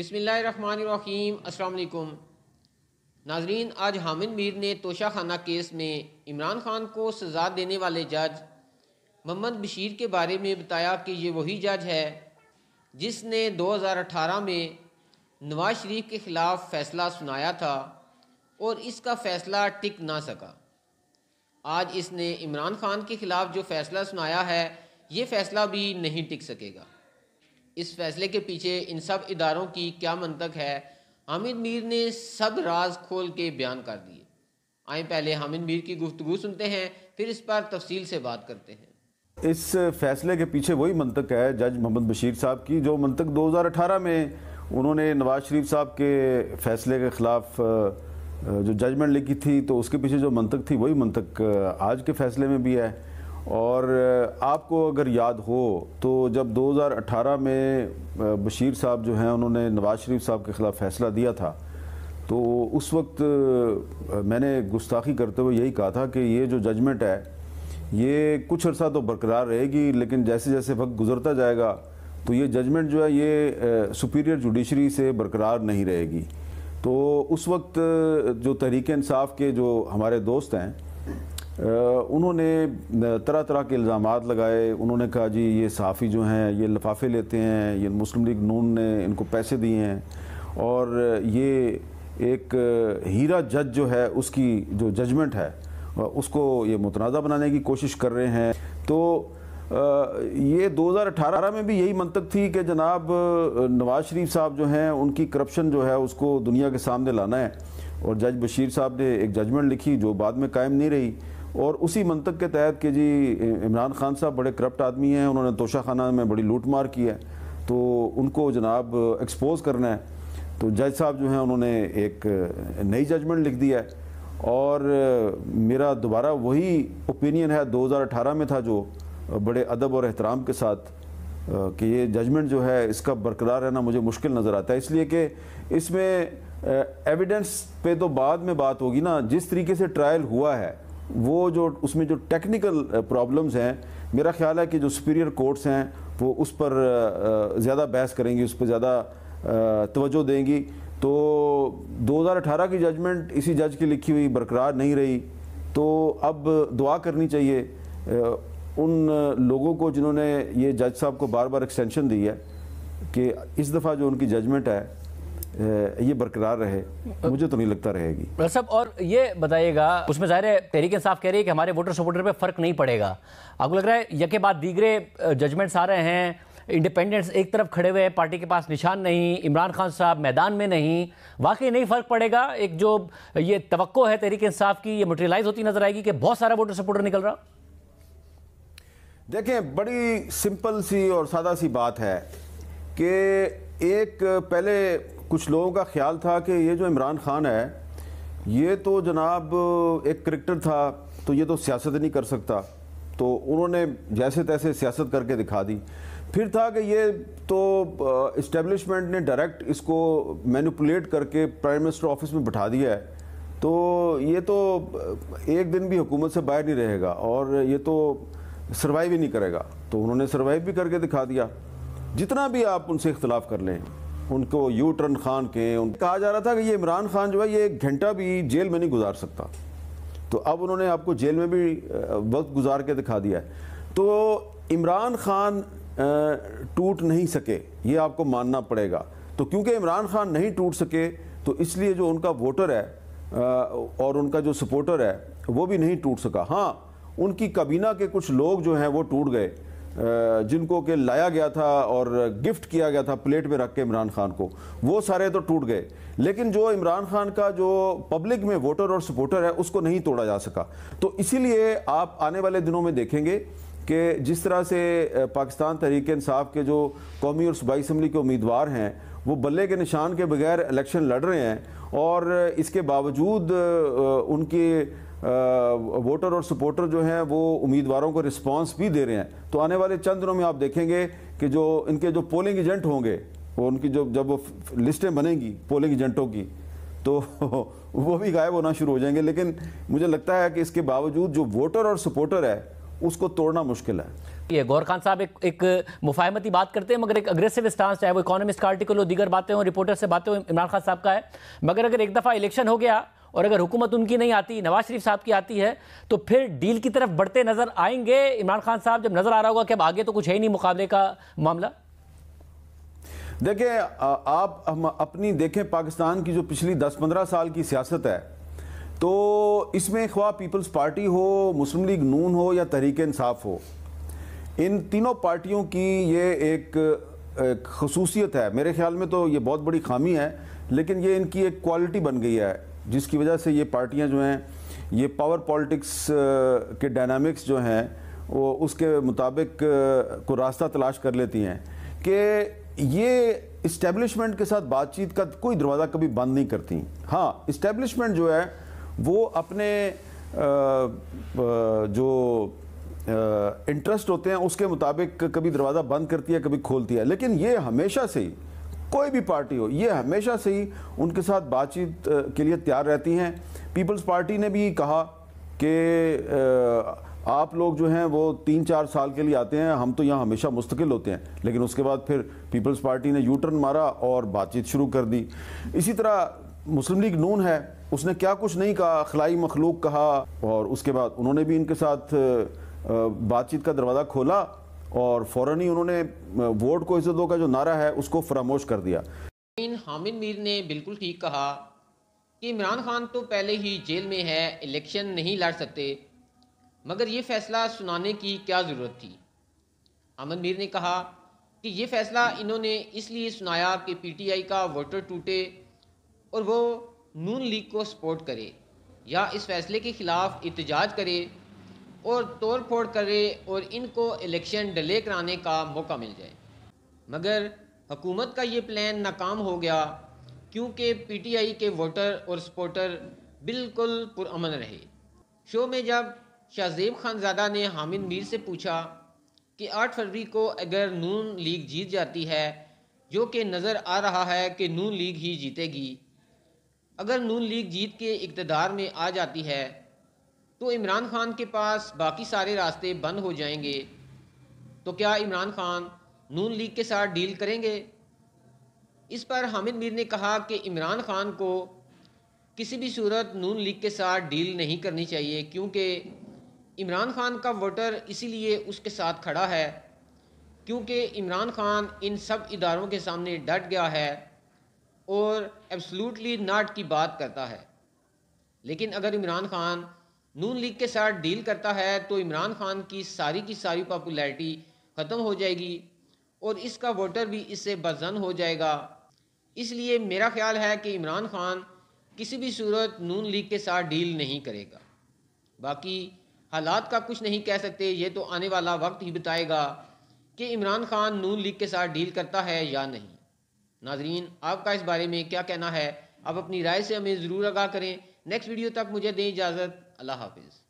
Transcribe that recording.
बिसमीम अल्लाम नाजरीन आज हामिद मीर ने तोशा खाना केस में इमरान खान को सज़ा देने वाले जज मोहम्मद बशीर के बारे में बताया कि ये वही जज है जिसने 2018 में नवाज शरीफ के ख़िलाफ़ फ़ैसला सुनाया था और इसका फ़ैसला टिक ना सका आज इसने इमरान खान के ख़िलाफ़ जो फ़ैसला सुनाया है ये फ़ैसला भी नहीं टिक सकेगा इस फैसले के पीछे इन सब इदारों की क्या मंतक है हामिद मीर ने सब राज खोल के बयान कर दिए आए पहले हामिद मीर की गुफ्तु सुनते हैं फिर इस पर तफसील से बात करते हैं इस फैसले के पीछे वही मंतक है जज मोहम्मद बशीर साहब की जो मंतक 2018 में उन्होंने नवाज शरीफ साहब के फैसले के ख़िलाफ़ जो जजमेंट लिखी थी तो उसके पीछे जो मंतक थी वही मंतक आज के फैसले में भी है और आपको अगर याद हो तो जब 2018 में बशीर साहब जो हैं उन्होंने नवाज़ शरीफ साहब के ख़िलाफ़ फ़ैसला दिया था तो उस वक्त मैंने गुस्ताखी करते हुए यही कहा था कि ये जो जजमेंट है ये कुछ अर्सा तो बरकरार रहेगी लेकिन जैसे जैसे वक्त गुजरता जाएगा तो ये जजमेंट जो है ये सुपीरियर जुडिशरी से बरकरार नहीं रहेगी तो उस वक्त जो तहरीक इंसाफ के जो हमारे दोस्त हैं उन्होंने तरह तरह के इल्ज़ाम लगाए उन्होंने कहा जी ये सहाफ़ी जो हैं ये लफाफे लेते हैं ये मुस्लिम लीग नून ने इनको पैसे दिए हैं और ये एक हीरा जज जो है उसकी जो जजमेंट है उसको ये मुतनाज़ा बनाने की कोशिश कर रहे हैं तो ये 2018 में भी यही मंतक थी कि जनाब नवाज़ शरीफ साहब जो हैं उनकी करप्शन जो है उसको दुनिया के सामने लाना है और जज बशीर साहब ने एक जजमेंट लिखी जो बाद में कायम नहीं रही और उसी मंतक के तहत कि जी इमरान खान साहब बड़े करप्ट आदमी हैं उन्होंने तोशा खाना में बड़ी लूट मार की है तो उनको जनाब एक्सपोज करना है तो जज साहब जो हैं उन्होंने एक नई जजमेंट लिख दिया है और मेरा दोबारा वही ओपिनियन है 2018 में था जो बड़े अदब और एहतराम के साथ कि ये जजमेंट जो है इसका बरकरार रहना मुझे मुश्किल नज़र आता है इसलिए कि इसमें एविडेंस पे तो बाद में बात होगी ना जिस तरीके से ट्रायल हुआ है वो जो उसमें जो टेक्निकल प्रॉब्लम्स uh, हैं मेरा ख्याल है कि जो सुपीरियर कोर्ट्स हैं वो उस पर uh, uh, ज़्यादा बहस करेंगी उस पर ज़्यादा तवज्जो देंगी तो 2018 की जजमेंट इसी जज की लिखी हुई बरकरार नहीं रही तो अब दुआ करनी चाहिए उन लोगों को जिन्होंने ये जज साहब को बार बार एक्सटेंशन दी है कि इस दफ़ा जो उनकी जजमेंट है ये बरकरार रहे मुझे तो नहीं लगता रहेगी सब और ये बताइएगा उसमें ज़ाहिर है तहरीक इंसाफ कह रही है कि हमारे वोटर सपोर्टर पर फ़र्क नहीं पड़ेगा आपको लग रहा है यके बाद दीगरे जजमेंट्स आ रहे हैं इंडिपेंडेंट्स एक तरफ खड़े हुए हैं पार्टी के पास निशान नहीं इमरान खान साहब मैदान में नहीं वाकई नहीं फ़र्क पड़ेगा एक जो ये तो है तहरीक इंसाफ की ये मटेरियलाइज होती नज़र आएगी कि बहुत सारा वोटर सपोर्टर निकल रहा देखें बड़ी सिंपल सी और सादा सी बात है कि एक पहले कुछ लोगों का ख्याल था कि ये जो इमरान खान है ये तो जनाब एक क्रिकेटर था तो ये तो सियासत नहीं कर सकता तो उन्होंने जैसे तैसे सियासत करके दिखा दी फिर था कि ये तो इस्टेब्लिशमेंट ने डायरेक्ट इसको मैनिपुलेट करके प्राइम मिनिस्टर ऑफिस में बैठा दिया है तो ये तो एक दिन भी हुकूमत से बाहर नहीं रहेगा और ये तो सर्वाइव ही नहीं करेगा तो उन्होंने सर्वाइव भी करके दिखा दिया जितना भी आप उनसे इख्तलाफ कर लें उनको यू टर्न खान के उन कहा जा रहा था कि ये इमरान खान जो है ये एक घंटा भी जेल में नहीं गुजार सकता तो अब उन्होंने आपको जेल में भी वक्त गुजार के दिखा दिया है तो इमरान खान टूट नहीं सके ये आपको मानना पड़ेगा तो क्योंकि इमरान खान नहीं टूट सके तो इसलिए जो उनका वोटर है और उनका जो सपोर्टर है वो भी नहीं टूट सका हाँ उनकी कबीना के कुछ लोग जो हैं वो टूट गए जिनको के लाया गया था और गिफ्ट किया गया था प्लेट में रख के इमरान खान को वो सारे तो टूट गए लेकिन जो इमरान खान का जो पब्लिक में वोटर और सपोर्टर है उसको नहीं तोड़ा जा सका तो इसीलिए आप आने वाले दिनों में देखेंगे कि जिस तरह से पाकिस्तान तहरीक इंसाफ के जो कौमी और सूबाई इसम्बली के उम्मीदवार हैं वो बल्ले के निशान के बगैर इलेक्शन लड़ रहे हैं और इसके बावजूद उनके वोटर और सपोर्टर जो हैं वो उम्मीदवारों को रिस्पांस भी दे रहे हैं तो आने वाले चंद दिनों में आप देखेंगे कि जो इनके जो पोलिंग एजेंट होंगे वो उनकी जो जब लिस्टें बनेंगी पोलिंग एजेंटों की तो वो भी गायब होना शुरू हो जाएंगे लेकिन मुझे लगता है कि इसके बावजूद जो वोटर और सपोर्टर है उसको तोड़ना मुश्किल है ये गौर खान साहब एक एक मुफाहमती बात करते हैं मगर एक अग्रेसिव स्टांस चाहे वो इकोनॉमिस्ट का आर्टिकल हो दीगर बातें हो रिपोर्टर से बातें हो इमरान खान साहब का है मगर अगर एक दफ़ा इलेक्शन हो गया और अगर हुकूमत उनकी नहीं आती नवाज शरीफ साहब की आती है तो फिर डील की तरफ बढ़ते नज़र आएंगे इमरान खान साहब जब नज़र आ रहा होगा कि अब आगे तो कुछ है ही नहीं मुकाबले का मामला देखें आप हम अपनी देखें पाकिस्तान की जो पिछली 10-15 साल की सियासत है तो इसमें ख्वा पीपल्स पार्टी हो मुस्लिम लीग नून हो या तहरीक इंसाफ हो इन तीनों पार्टियों की ये एक, एक खसूसियत है मेरे ख्याल में तो ये बहुत बड़ी खामी है लेकिन ये इनकी एक क्वालिटी बन गई है जिसकी वजह से ये पार्टियाँ जो हैं ये पावर पॉलिटिक्स के डायनामिक्स जो हैं वो उसके मुताबिक को रास्ता तलाश कर लेती हैं कि ये इस्टेब्लिशमेंट के साथ बातचीत का कोई दरवाज़ा कभी बंद नहीं करती हाँ इस्टेब्लिशमेंट जो है वो अपने जो इंटरेस्ट होते हैं उसके मुताबिक कभी दरवाज़ा बंद करती है कभी खोलती है लेकिन ये हमेशा से ही कोई भी पार्टी हो ये हमेशा से ही उनके साथ बातचीत के लिए तैयार रहती हैं पीपल्स पार्टी ने भी कहा कि आप लोग जो हैं वो तीन चार साल के लिए आते हैं हम तो यहाँ हमेशा मुस्तकिल होते हैं लेकिन उसके बाद फिर पीपल्स पार्टी ने यूटर्न मारा और बातचीत शुरू कर दी इसी तरह मुस्लिम लीग नून है उसने क्या कुछ नहीं कहा खलाई मखलूक कहा और उसके बाद उन्होंने भी इनके साथ बातचीत का दरवाज़ा खोला और फ़ौरन ही उन्होंने वोट को इज्जत दो का जो नारा है उसको फरामोश कर दिया हामिद मीर ने बिल्कुल ठीक कहा कि इमरान खान तो पहले ही जेल में है इलेक्शन नहीं लड़ सकते मगर ये फैसला सुनाने की क्या ज़रूरत थी हामिद मीर ने कहा कि ये फैसला इन्होंने इसलिए सुनाया कि पीटीआई का वोटर टूटे और वो नून लीग को सपोर्ट करे या इस फैसले के ख़िलाफ़ एहतजाज करे और तोड़ फोड़ करे और इनको इलेक्शन डिले कराने का मौका मिल जाए मगर हकूमत का ये प्लान नाकाम हो गया क्योंकि पी टी आई के वोटर और सपोर्टर बिल्कुल पुरमन रहे शो में जब शाहजेब खानजादा ने हामिद मीर से पूछा कि 8 फरवरी को अगर नून लीग जीत जाती है जो कि नज़र आ रहा है कि नून लीग ही जीतेगी अगर नून लीग जीत के इकतदार में आ जाती है तो इमरान खान के पास बाकी सारे रास्ते बंद हो जाएंगे तो क्या इमरान खान नून लीग के साथ डील करेंगे इस पर हामिद मीर ने कहा कि इमरान खान को किसी भी सूरत नून लीग के साथ डील नहीं करनी चाहिए क्योंकि इमरान खान का वोटर इसीलिए उसके साथ खड़ा है क्योंकि इमरान खान इन सब इदारों के सामने डट गया है और एब्सलूटली नाट की बात करता है लेकिन अगर इमरान खान नून लीग के साथ डील करता है तो इमरान खान की सारी की सारी पॉपुलैरिटी ख़त्म हो जाएगी और इसका वोटर भी इससे बदजन हो जाएगा इसलिए मेरा ख्याल है कि इमरान खान किसी भी सूरत नून लीग के साथ डील नहीं करेगा बाकी हालात का कुछ नहीं कह सकते ये तो आने वाला वक्त ही बताएगा कि इमरान खान नून लीग के साथ डील करता है या नहीं नाजरीन आपका इस बारे में क्या कहना है आप अपनी राय से हमें ज़रूर आगाह करें नेक्स्ट वीडियो तक मुझे दें इजाज़त अल्लाह हाफिज़